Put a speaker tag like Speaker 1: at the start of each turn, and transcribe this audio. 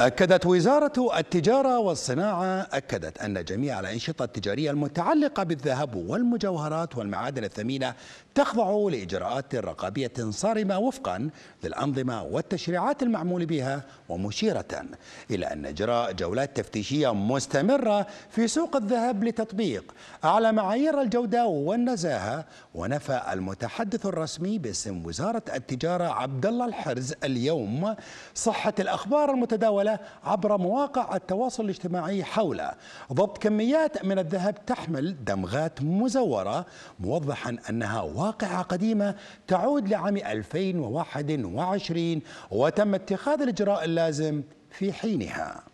Speaker 1: أكدت وزارة التجارة والصناعة أكدت أن جميع الأنشطة التجارية المتعلقة بالذهب والمجوهرات والمعادن الثمينة تخضع لإجراءات رقابية صارمة وفقا للأنظمة والتشريعات المعمول بها ومشيرة إلى أن إجراء جولات تفتيشية مستمرة في سوق الذهب لتطبيق أعلى معايير الجودة والنزاهة ونفى المتحدث الرسمي باسم وزارة التجارة عبد الله الحرز اليوم صحة الأخبار المتداولة المحاولة عبر مواقع التواصل الاجتماعي حول ضبط كميات من الذهب تحمل دمغات مزورة موضحا أنها واقعة قديمة تعود لعام 2021 وتم اتخاذ الإجراء اللازم في حينها